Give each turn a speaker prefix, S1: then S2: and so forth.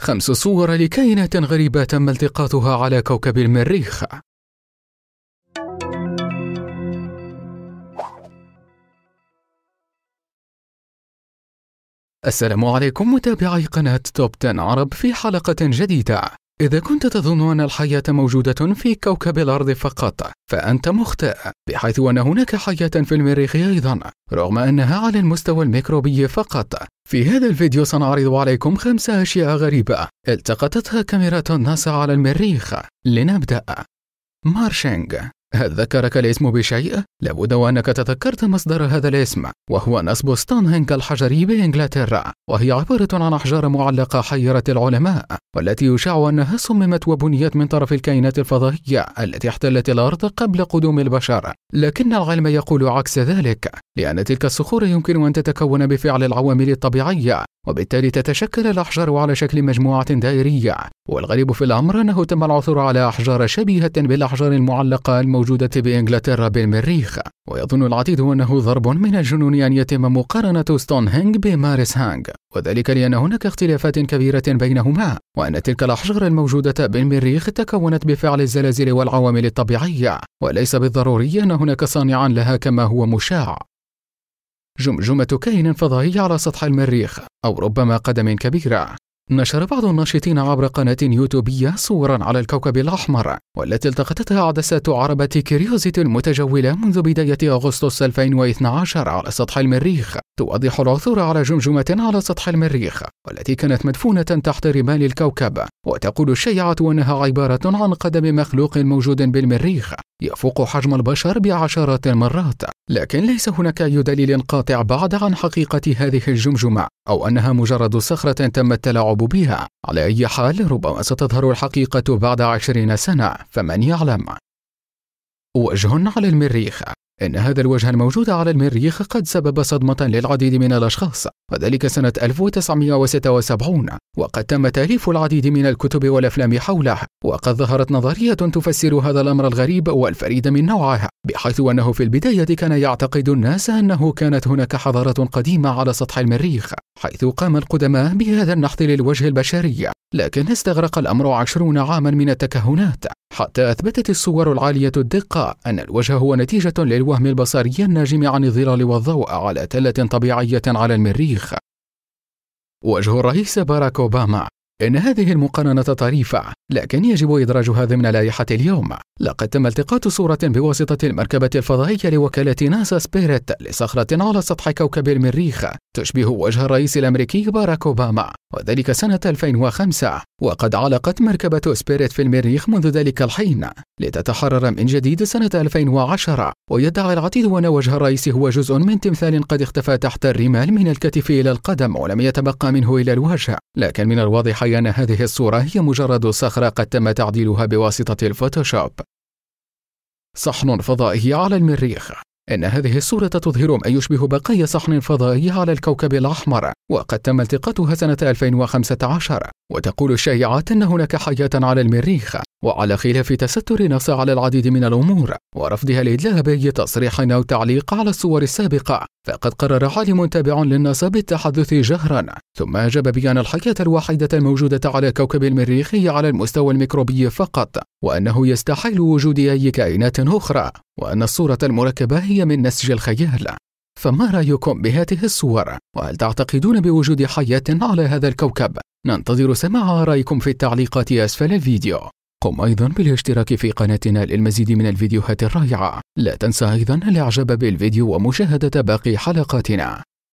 S1: خمس صور لكائنات غريبة تم التقاطها على كوكب المريخ السلام عليكم متابعي قناة توب 10 عرب في حلقة جديدة إذا كنت تظن أن الحياة موجودة في كوكب الأرض فقط، فأنت مخطئ، بحيث أن هناك حياة في المريخ أيضًا، رغم أنها على المستوى الميكروبي فقط. في هذا الفيديو سنعرض عليكم خمس أشياء غريبة التقطتها كاميرات ناسا على المريخ. لنبدأ. مارشينغ هل ذكرك الاسم بشيء؟ لابد وأنك تذكرت مصدر هذا الاسم وهو نصب ستونهنج الحجري بإنجلترا وهي عبارة عن أحجار معلقة حيرة العلماء والتي يشاع أنها صممت وبنيت من طرف الكائنات الفضائية التي احتلت الأرض قبل قدوم البشر لكن العلم يقول عكس ذلك لأن تلك الصخور يمكن أن تتكون بفعل العوامل الطبيعية وبالتالي تتشكل الأحجار على شكل مجموعة دائرية والغريب في الأمر أنه تم العثور على أحجار شبيهة بالأحجار المعلقة الموجودة الموجودة بإنجلترا بالمريخ ويظن العديد أنه ضرب من الجنون أن يتم مقارنة ستونهنج بمارس هانج وذلك لأن هناك اختلافات كبيرة بينهما وأن تلك الأحجار الموجودة بالمريخ تكونت بفعل الزلازل والعوامل الطبيعية وليس بالضروري أن هناك صانعا لها كما هو مشاع جمجمة كائن فضائي على سطح المريخ أو ربما قدم كبيرة نشر بعض الناشطين عبر قناة يوتيوبية صورا على الكوكب الأحمر والتي التقطتها عدسة عربة كيريوزيتي المتجولة منذ بداية أغسطس 2012 على سطح المريخ توضح العثور على جمجمة على سطح المريخ والتي كانت مدفونة تحت رمال الكوكب وتقول الشيعة أنها عبارة عن قدم مخلوق موجود بالمريخ يفوق حجم البشر بعشرات المرات لكن ليس هناك أي دليل قاطع بعد عن حقيقة هذه الجمجمة أو أنها مجرد صخرة تم التلاعب بها على أي حال ربما ستظهر الحقيقة بعد عشرين سنة فمن يعلم وجه على المريخ إن هذا الوجه الموجود على المريخ قد سبب صدمة للعديد من الأشخاص وذلك سنة 1976 وقد تم تأليف العديد من الكتب والأفلام حوله وقد ظهرت نظرية تفسر هذا الأمر الغريب والفريد من نوعه بحيث أنه في البداية كان يعتقد الناس أنه كانت هناك حضارة قديمة على سطح المريخ حيث قام القدماء بهذا النحت للوجه البشري لكن استغرق الأمر عشرون عاما من التكهنات حتى أثبتت الصور العالية الدقة أن الوجه هو نتيجة للوجه الوهم البصري الناجم عن الظلال والضوء على تلة طبيعية على المريخ وجه الرئيس باراك أوباما إن هذه المقارنة طريفة، لكن يجب إدراجها ضمن لائحة اليوم. لقد تم التقاط صورة بواسطة المركبة الفضائية لوكالة ناسا سبيريت لصخرة على سطح كوكب المريخ تشبه وجه الرئيس الأمريكي باراك أوباما، وذلك سنة 2005، وقد علقت مركبة سبيريت في المريخ منذ ذلك الحين، لتتحرر من جديد سنة 2010، ويدعي العديد أن وجه الرئيس هو جزء من تمثال قد اختفى تحت الرمال من الكتف إلى القدم ولم يتبقى منه إلا الوجه، لكن من الواضح أن هذه الصورة هي مجرد صخرة قد تم تعديلها بواسطة الفوتوشوب. صحن فضائي على المريخ إن هذه الصورة تظهر ما يشبه بقايا صحن فضائي على الكوكب الأحمر وقد تم التقاطها سنة 2015 وتقول الشائعات أن هناك حياة على المريخ وعلى خلاف تستر نص على العديد من الأمور ورفضها لإدلاء بأي تصريح أو تعليق على الصور السابقة فقد قرر عالم تابع للناس بالتحدث جهرا ثم أجاب بأن الحياة الوحيدة الموجودة على كوكب المريخ هي على المستوى الميكروبي فقط وأنه يستحيل وجود أي كائنات أخرى وأن الصورة المركبة هي من نسج الخيال فما رأيكم بهذه الصور؟ وهل تعتقدون بوجود حياة على هذا الكوكب؟ ننتظر سماع رأيكم في التعليقات أسفل الفيديو قم أيضا بالاشتراك في قناتنا للمزيد من الفيديوهات الرائعة لا تنسى أيضا الإعجاب بالفيديو ومشاهدة باقي حلقاتنا